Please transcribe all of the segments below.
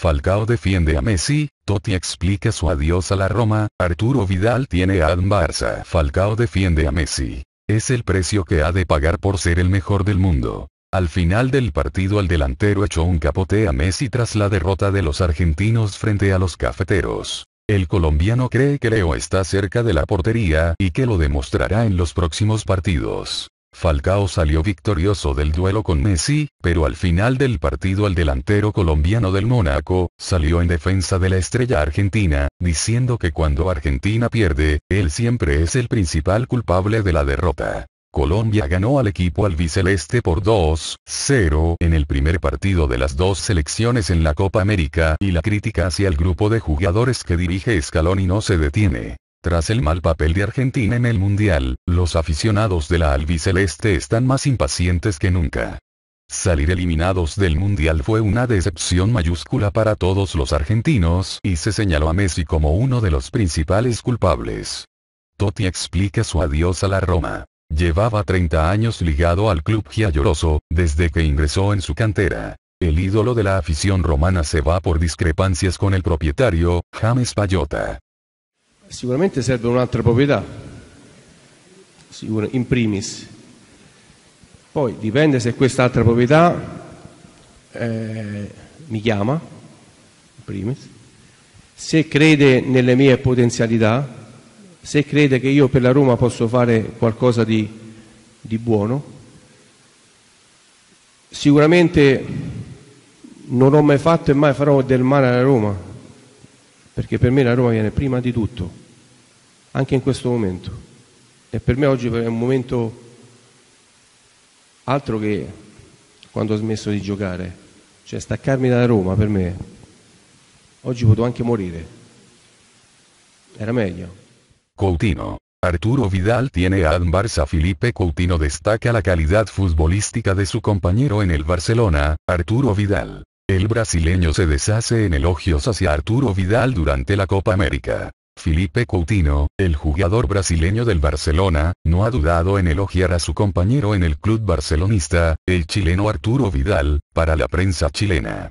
Falcao defiende a Messi, Totti explica su adiós a la Roma, Arturo Vidal tiene a Adam Barça. Falcao defiende a Messi. Es el precio que ha de pagar por ser el mejor del mundo. Al final del partido el delantero echó un capote a Messi tras la derrota de los argentinos frente a los cafeteros. El colombiano cree que Leo está cerca de la portería y que lo demostrará en los próximos partidos. Falcao salió victorioso del duelo con Messi, pero al final del partido el delantero colombiano del Mónaco, salió en defensa de la estrella argentina, diciendo que cuando Argentina pierde, él siempre es el principal culpable de la derrota. Colombia ganó al equipo albiceleste por 2-0 en el primer partido de las dos selecciones en la Copa América y la crítica hacia el grupo de jugadores que dirige y no se detiene. Tras el mal papel de Argentina en el Mundial, los aficionados de la albiceleste están más impacientes que nunca. Salir eliminados del Mundial fue una decepción mayúscula para todos los argentinos y se señaló a Messi como uno de los principales culpables. Totti explica su adiós a la Roma. Llevaba 30 años ligado al club gialloroso, desde que ingresó en su cantera. El ídolo de la afición romana se va por discrepancias con el propietario, James Payota. Sicuramente serve un'altra proprietà, in primis. Poi dipende se quest'altra proprietà eh, mi chiama, in primis, se crede nelle mie potenzialità, se crede che io per la Roma posso fare qualcosa di, di buono. Sicuramente non ho mai fatto e mai farò del male alla Roma, perché per me la Roma viene prima di tutto, anche in questo momento. E per me oggi è un momento altro che quando ho smesso di giocare, cioè staccarmi dalla Roma per me. Oggi potevo anche morire. Era meglio. Contino. Arturo Vidal tiene al Barça Felipe Coutinho destaca la calidad futbolística de su compañero en el Barcelona, Arturo Vidal. El brasileño se deshace en elogios hacia Arturo Vidal durante la Copa América. Felipe Coutinho, el jugador brasileño del Barcelona, no ha dudado en elogiar a su compañero en el club barcelonista, el chileno Arturo Vidal, para la prensa chilena.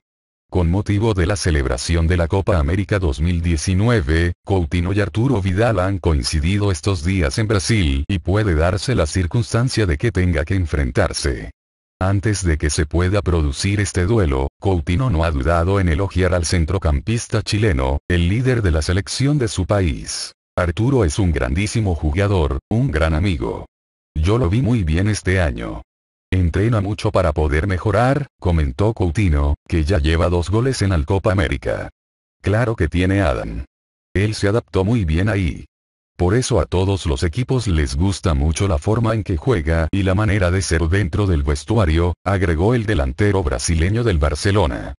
Con motivo de la celebración de la Copa América 2019, Coutinho y Arturo Vidal han coincidido estos días en Brasil y puede darse la circunstancia de que tenga que enfrentarse. Antes de que se pueda producir este duelo, Coutinho no ha dudado en elogiar al centrocampista chileno, el líder de la selección de su país. Arturo es un grandísimo jugador, un gran amigo. Yo lo vi muy bien este año. Entrena mucho para poder mejorar, comentó Coutinho, que ya lleva dos goles en la Copa América. Claro que tiene Adam. Él se adaptó muy bien ahí. Por eso a todos los equipos les gusta mucho la forma en que juega y la manera de ser dentro del vestuario, agregó el delantero brasileño del Barcelona.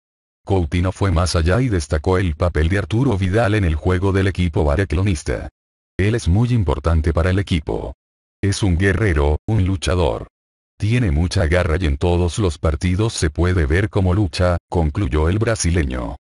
Coutinho fue más allá y destacó el papel de Arturo Vidal en el juego del equipo barcelonista. Él es muy importante para el equipo. Es un guerrero, un luchador. Tiene mucha garra y en todos los partidos se puede ver cómo lucha, concluyó el brasileño.